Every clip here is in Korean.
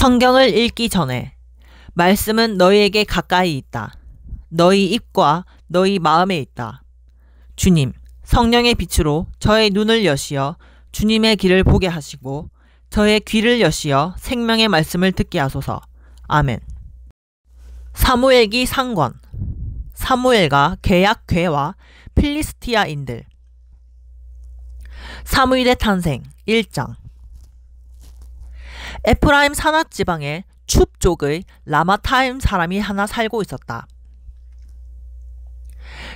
성경을 읽기 전에 말씀은 너희에게 가까이 있다. 너희 입과 너희 마음에 있다. 주님, 성령의 빛으로 저의 눈을 여시어 주님의 길을 보게 하시고 저의 귀를 여시어 생명의 말씀을 듣게 하소서. 아멘. 사무엘기 상권 사무엘과 계약괴와 필리스티아인들 사무엘의 탄생 1장 에프라임 산악 지방의춥 쪽의 라마타임 사람이 하나 살고 있었다.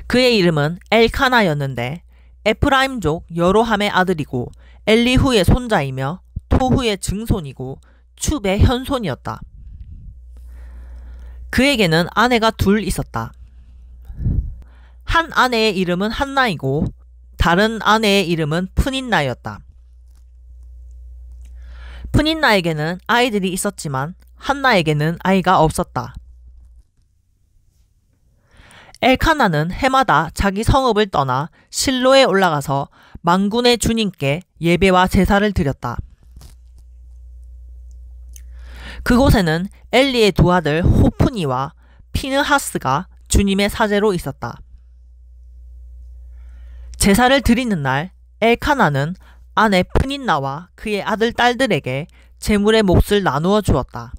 그의 이름은 엘카나였는데 에프라임족 여로함의 아들이고 엘리후의 손자이며 토후의 증손이고 춥의 현손이었다. 그에게는 아내가 둘 있었다. 한 아내의 이름은 한나이고 다른 아내의 이름은 푸닌나였다. 푸닌나에게는 아이들이 있었지만 한나에게는 아이가 없었다. 엘카나는 해마다 자기 성읍을 떠나 실로에 올라가서 망군의 주님께 예배와 제사를 드렸다. 그곳에는 엘리의 두 아들 호프니와 피느하스가 주님의 사제로 있었다. 제사를 드리는 날 엘카나는 아내 푸닌나와 그의 아들 딸들에게 재물의 몫을 나누어 주었다.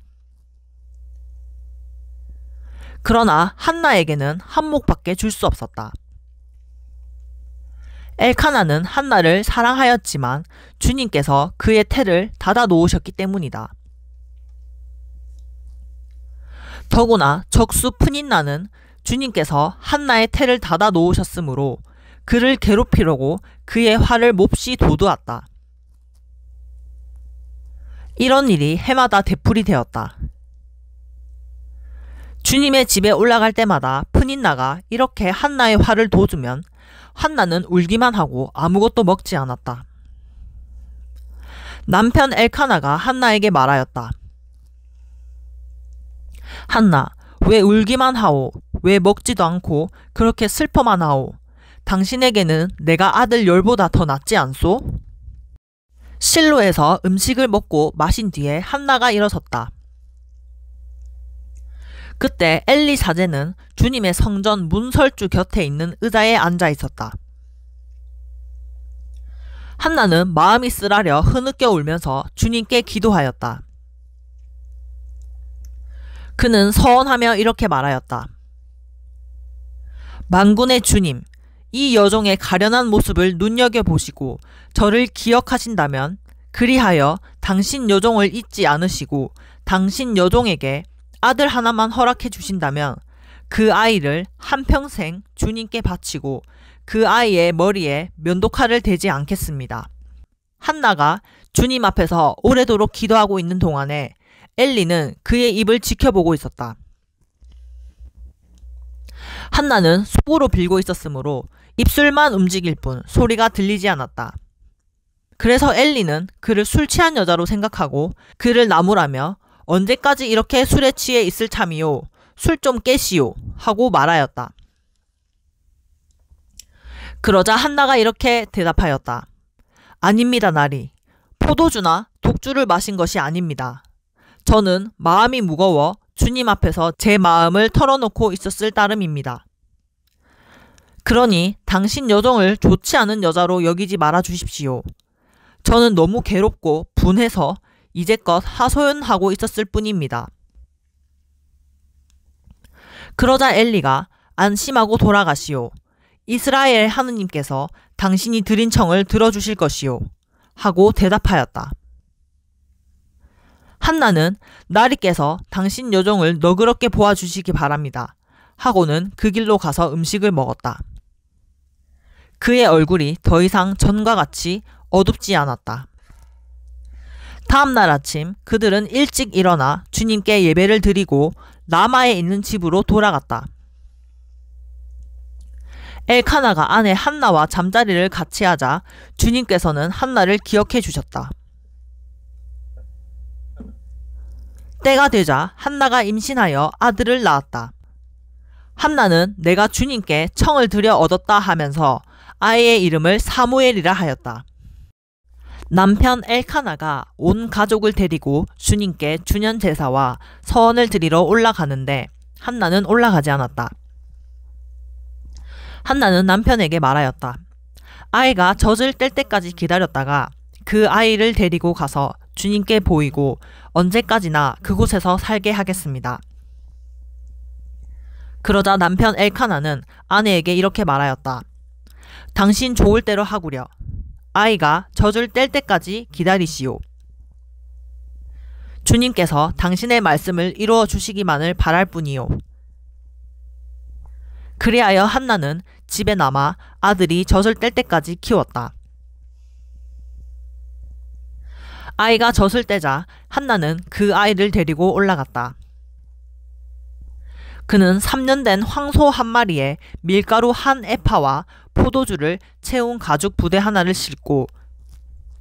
그러나 한나에게는 한몫밖에 줄 수 없었다. 엘카나는 한나를 사랑하였지만 주님께서 그의 태를 닫아 놓으셨기 때문이다. 더구나 적수 푸닌나는 주님께서 한나의 태를 닫아 놓으셨으므로 그를 괴롭히려고 그의 화를 몹시 도두었다. 이런 일이 해마다 되풀이 되었다. 주님의 집에 올라갈 때마다 푸닌나가 이렇게 한나의 화를 도주면 한나는 울기만 하고 아무것도 먹지 않았다. 남편 엘카나가 한나에게 말하였다. 한나, 왜 울기만 하오? 왜 먹지도 않고 그렇게 슬퍼만 하오? 당신에게는 내가 아들 열보다 더 낫지 않소? 실로에서 음식을 먹고 마신 뒤에 한나가 일어섰다. 그때 엘리 사제는 주님의 성전 문설주 곁에 있는 의자에 앉아 있었다. 한나는 마음이 쓰라려 흐느껴 울면서 주님께 기도하였다. 그는 서원하며 이렇게 말하였다. 만군의 주님, 이 여종의 가련한 모습을 눈여겨보시고 저를 기억하신다면 그리하여 당신 여종을 잊지 않으시고 당신 여종에게 아들 하나만 허락해 주신다면 그 아이를 한평생 주님께 바치고 그 아이의 머리에 면도칼을 대지 않겠습니다. 한나가 주님 앞에서 오래도록 기도하고 있는 동안에 엘리는 그의 입을 지켜보고 있었다. 한나는 속으로 빌고 있었으므로 입술만 움직일 뿐 소리가 들리지 않았다. 그래서 엘리는 그를 술 취한 여자로 생각하고 그를 나무라며 언제까지 이렇게 술에 취해 있을 참이요. 술 좀 깨시오. 하고 말하였다. 그러자 한나가 이렇게 대답하였다. 아닙니다, 나리. 포도주나 독주를 마신 것이 아닙니다. 저는 마음이 무거워 주님 앞에서 제 마음을 털어놓고 있었을 따름입니다. 그러니 당신 여정을 좋지 않은 여자로 여기지 말아 주십시오. 저는 너무 괴롭고 분해서 이제껏 하소연하고 있었을 뿐입니다. 그러자 엘리가 안심하고 돌아가시오. 이스라엘 하느님께서 당신이 드린 청을 들어주실 것이오. 하고 대답하였다. 한나는 나리께서 당신 여정을 너그럽게 보아주시기 바랍니다. 하고는 그 길로 가서 음식을 먹었다. 그의 얼굴이 더 이상 전과 같이 어둡지 않았다. 다음날 아침 그들은 일찍 일어나 주님께 예배를 드리고 라마에 있는 집으로 돌아갔다. 엘카나가 아내 한나와 잠자리를 같이 하자 주님께서는 한나를 기억해 주셨다. 때가 되자 한나가 임신하여 아들을 낳았다. 한나는 내가 주님께 청을 들여 얻었다 하면서 아이의 이름을 사무엘이라 하였다. 남편 엘카나가 온 가족을 데리고 주님께 주년 제사와 서원을 드리러 올라가는데 한나는 올라가지 않았다. 한나는 남편에게 말하였다. 아이가 젖을 뗄 때까지 기다렸다가 그 아이를 데리고 가서 주님께 보이고 언제까지나 그곳에서 살게 하겠습니다. 그러자 남편 엘카나는 아내에게 이렇게 말하였다. 당신 좋을 대로 하구려. 아이가 젖을 뗄 때까지 기다리시오. 주님께서 당신의 말씀을 이루어 주시기만을 바랄 뿐이오 그리하여 한나는 집에 남아 아들이 젖을 뗄 때까지 키웠다. 아이가 젖을 떼자 한나는 그 아이를 데리고 올라갔다. 그는 3년 된 황소 한 마리에 밀가루 한 에파와 포도주를 채운 가죽 부대 하나를 싣고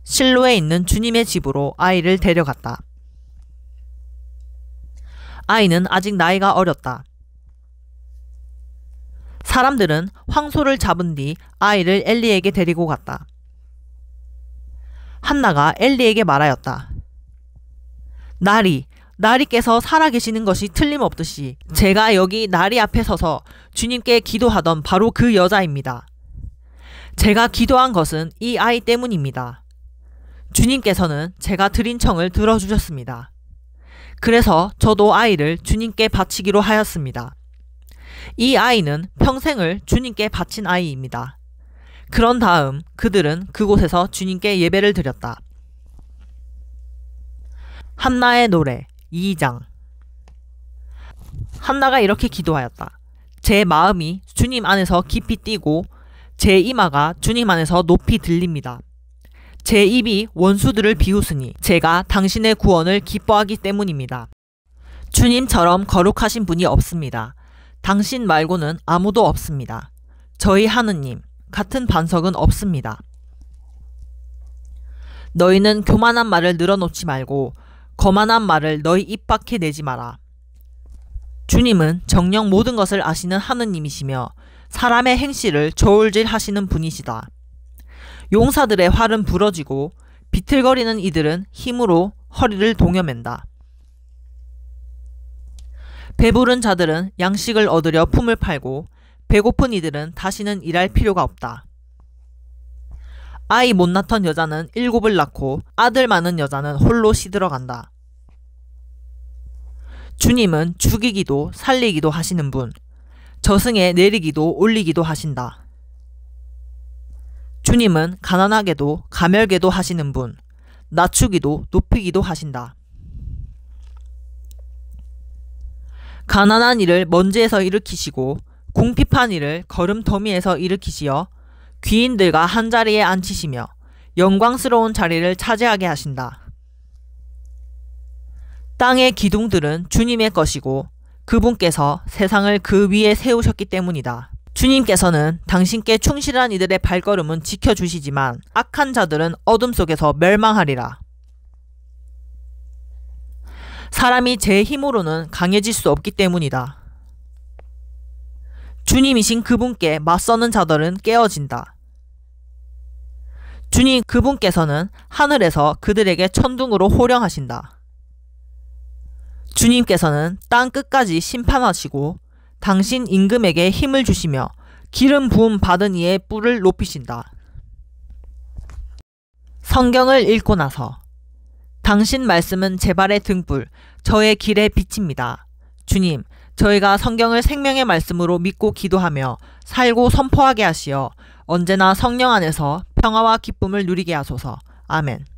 실로에 있는 주님의 집으로 아이를 데려갔다. 아이는 아직 나이가 어렸다. 사람들은 황소를 잡은 뒤 아이를 엘리에게 데리고 갔다. 한나가 엘리에게 말하였다. 날이 나리께서 살아계시는 것이 틀림없듯이 제가 여기 나리 앞에 서서 주님께 기도하던 바로 그 여자입니다. 제가 기도한 것은 이 아이 때문입니다. 주님께서는 제가 드린 청을 들어주셨습니다. 그래서 저도 아이를 주님께 바치기로 하였습니다. 이 아이는 평생을 주님께 바친 아이입니다. 그런 다음 그들은 그곳에서 주님께 예배를 드렸다. 한나의 노래 2장 한나가 이렇게 기도하였다. 제 마음이 주님 안에서 깊이 뛰고 제 이마가 주님 안에서 높이 들립니다. 제 입이 원수들을 비웃으니 제가 당신의 구원을 기뻐하기 때문입니다. 주님처럼 거룩하신 분이 없습니다. 당신 말고는 아무도 없습니다. 저희 하느님, 같은 반석은 없습니다. 너희는 교만한 말을 늘어놓지 말고 거만한 말을 너희 입 밖에 내지 마라. 주님은 정녕 모든 것을 아시는 하느님이시며 사람의 행실을 저울질 하시는 분이시다. 용사들의 활은 부러지고 비틀거리는 이들은 힘으로 허리를 동여맨다. 배부른 자들은 양식을 얻으려 품을 팔고 배고픈 이들은 다시는 일할 필요가 없다. 아이 못 낳던 여자는 일곱을 낳고 아들 많은 여자는 홀로 시들어간다. 주님은 죽이기도 살리기도 하시는 분, 저승에 내리기도 올리기도 하신다. 주님은 가난하게도 가멸게도 하시는 분, 낮추기도 높이기도 하신다. 가난한 일을 먼지에서 일으키시고 궁핍한 일을 걸음더미에서 일으키시어 귀인들과 한자리에 앉히시며 영광스러운 자리를 차지하게 하신다. 땅의 기둥들은 주님의 것이고 그분께서 세상을 그 위에 세우셨기 때문이다. 주님께서는 당신께 충실한 이들의 발걸음은 지켜주시지만 악한 자들은 어둠 속에서 멸망하리라. 사람이 제 힘으로는 강해질 수 없기 때문이다. 주님이신 그분께 맞서는 자들은 깨어진다. 주님 그분께서는 하늘에서 그들에게 천둥으로 호령하신다. 주님께서는 땅 끝까지 심판하시고 당신 임금에게 힘을 주시며 기름 부음 받은 이의 뿔을 높이신다. 성경을 읽고 나서 당신 말씀은 제 발의 등불, 저의 길의 빛입니다. 주님, 저희가 성경을 생명의 말씀으로 믿고 기도하며 살고 선포하게 하시어 언제나 성령 안에서 평화와 기쁨을 누리게 하소서. 아멘.